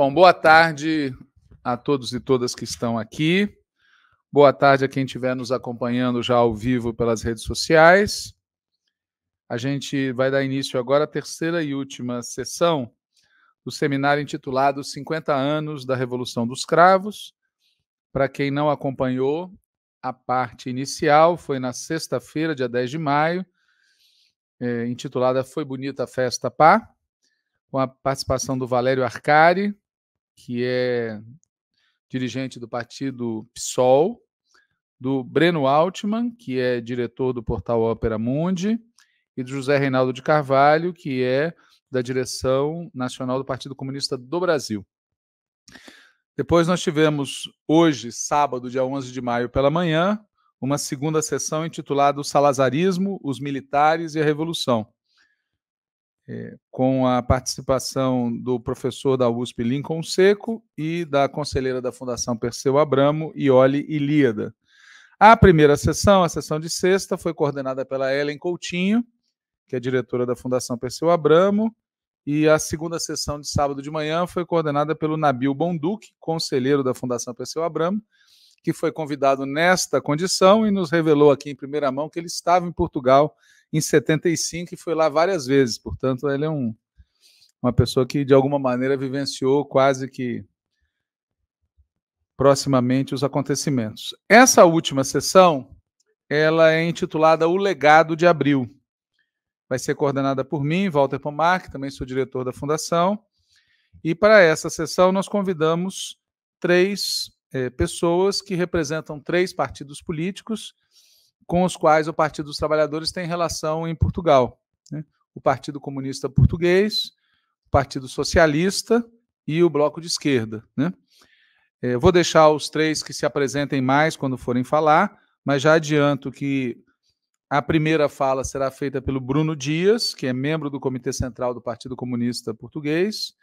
Bom, boa tarde a todos e todas que estão aqui. Boa tarde a quem estiver nos acompanhando já ao vivo pelas redes sociais. A gente vai dar início agora à terceira e última sessão do seminário intitulado 50 anos da Revolução dos Cravos. Para quem não acompanhou, a parte inicial foi na sexta-feira, dia 10 de maio, é, intitulada Foi Bonita a Festa Pá, com a participação do Valério Arcari, que é dirigente do partido PSOL, do Breno Altman, que é diretor do portal Ópera Mundi, e do José Reinaldo de Carvalho, que é da direção nacional do Partido Comunista do Brasil. Depois nós tivemos hoje, sábado, dia 11 de maio, pela manhã, uma segunda sessão intitulada O Salazarismo, os Militares e a Revolução, é, com a participação do professor da USP Lincoln Seco e da conselheira da Fundação Perseu Abramo, Iole Ilíada. A primeira sessão, a sessão de sexta, foi coordenada pela Ellen Coutinho, que é diretora da Fundação Perseu Abramo, e a segunda sessão de sábado de manhã foi coordenada pelo Nabil Bonduque, conselheiro da Fundação Perseu Abramo, que foi convidado nesta condição e nos revelou aqui em primeira mão que ele estava em Portugal em 75 e foi lá várias vezes. Portanto, ele é um, uma pessoa que, de alguma maneira, vivenciou quase que proximamente os acontecimentos. Essa última sessão, ela é intitulada O Legado de Abril. Vai ser coordenada por mim, Walter Pomar, que também sou diretor da Fundação. E para essa sessão, nós convidamos três eh, pessoas que representam três partidos políticos com os quais o Partido dos Trabalhadores tem relação em Portugal. Né? O Partido Comunista Português, o Partido Socialista e o Bloco de Esquerda. Né? É, vou deixar os três que se apresentem mais quando forem falar, mas já adianto que a primeira fala será feita pelo Bruno Dias, que é membro do Comitê Central do Partido Comunista Português.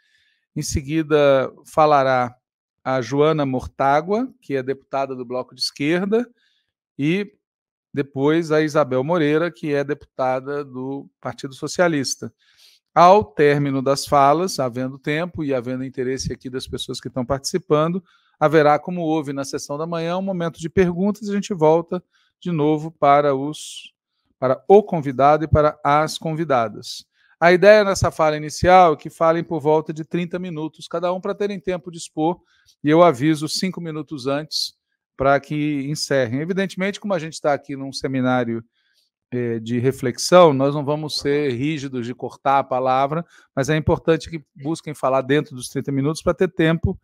Em seguida, falará a Joana Mortágua, que é deputada do Bloco de Esquerda, e depois a Isabel Moreira, que é deputada do Partido Socialista. Ao término das falas, havendo tempo e havendo interesse aqui das pessoas que estão participando, haverá, como houve na sessão da manhã, um momento de perguntas e a gente volta de novo para os para o convidado e para as convidadas. A ideia nessa fala inicial é que falem por volta de 30 minutos, cada um para terem tempo de expor, e eu aviso cinco minutos antes para que encerrem. Evidentemente, como a gente está aqui num seminário eh, de reflexão, nós não vamos ser rígidos de cortar a palavra, mas é importante que busquem falar dentro dos 30 minutos para ter tempo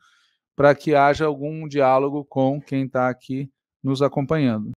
para que haja algum diálogo com quem está aqui nos acompanhando.